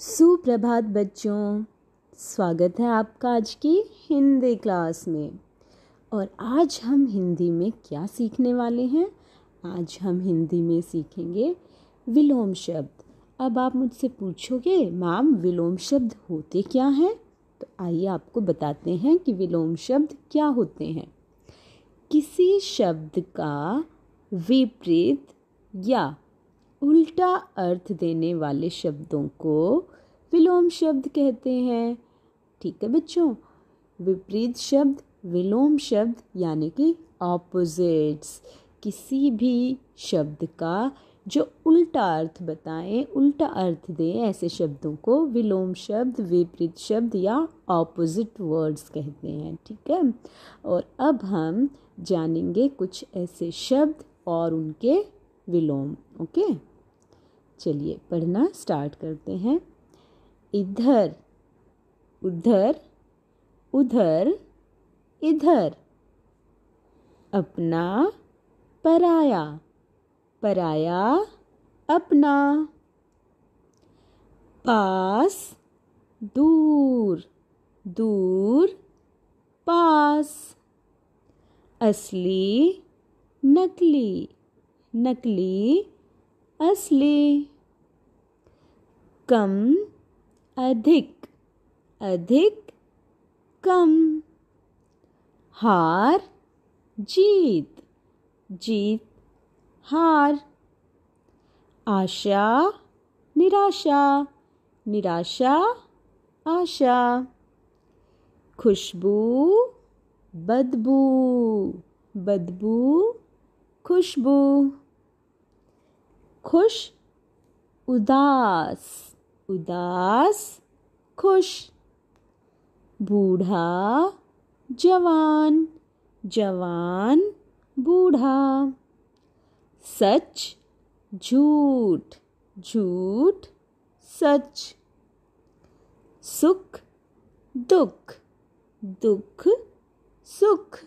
सुप्रभात बच्चों स्वागत है आपका आज की हिंदी क्लास में और आज हम हिंदी में क्या सीखने वाले हैं आज हम हिंदी में सीखेंगे विलोम शब्द अब आप मुझसे पूछोगे मैम विलोम शब्द होते क्या हैं तो आइए आपको बताते हैं कि विलोम शब्द क्या होते हैं किसी शब्द का विपरीत या उल्टा अर्थ देने वाले शब्दों को विलोम शब्द कहते हैं ठीक है बच्चों विपरीत शब्द विलोम शब्द यानी कि ऑपोजिट्स किसी भी शब्द का जो उल्टा अर्थ बताएं उल्टा अर्थ दें ऐसे शब्दों को विलोम शब्द विपरीत शब्द या ऑपोजिट वर्ड्स कहते हैं ठीक है और अब हम जानेंगे कुछ ऐसे शब्द और उनके विलोम ओके चलिए पढ़ना स्टार्ट करते हैं इधर उधर उधर इधर अपना पराया पराया अपना पास दूर दूर पास असली नकली नकली असले कम अधिक अधिक कम हार जीत जीत हार आशा निराशा निराशा आशा खुशबू बदबू बदबू खुशबू खुश उदास उदास खुश बूढ़ा जवान जवान बूढ़ा सच झूठ झूठ सच सुख दुख दुख सुख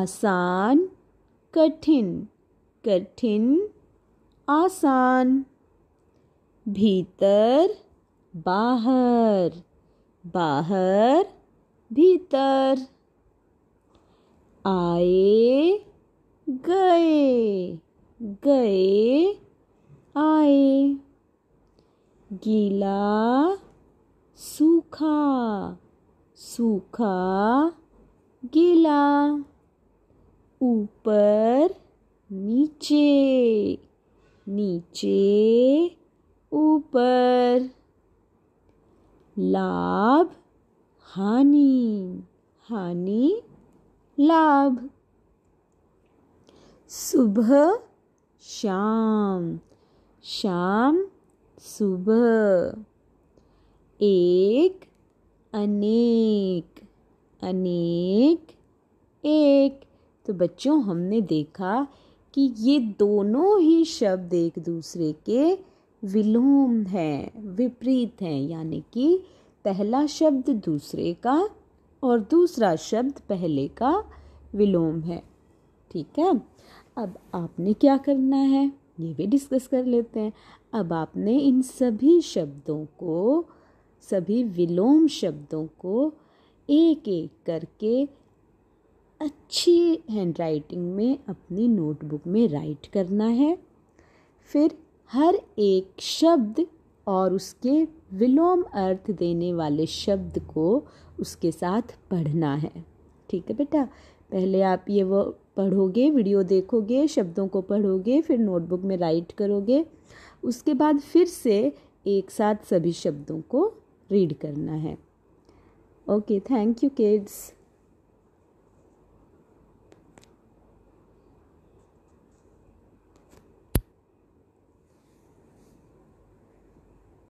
आसान कठिन कठिन आसान भीतर बाहर बाहर भीतर आए गए गए आए गीला सूखा सूखा गीला ऊपर नीचे नीचे ऊपर लाभ हानि हानि लाभ सुबह शाम शाम सुबह एक अनेक अनेक एक तो बच्चों हमने देखा कि ये दोनों ही शब्द एक दूसरे के विलोम हैं विपरीत हैं यानी कि पहला शब्द दूसरे का और दूसरा शब्द पहले का विलोम है ठीक है अब आपने क्या करना है ये भी डिस्कस कर लेते हैं अब आपने इन सभी शब्दों को सभी विलोम शब्दों को एक एक करके अच्छी हैंडराइटिंग में अपनी नोटबुक में राइट करना है फिर हर एक शब्द और उसके विलोम अर्थ देने वाले शब्द को उसके साथ पढ़ना है ठीक है बेटा पहले आप ये वो पढ़ोगे वीडियो देखोगे शब्दों को पढ़ोगे फिर नोटबुक में राइट करोगे उसके बाद फिर से एक साथ सभी शब्दों को रीड करना है ओके थैंक यू किड्स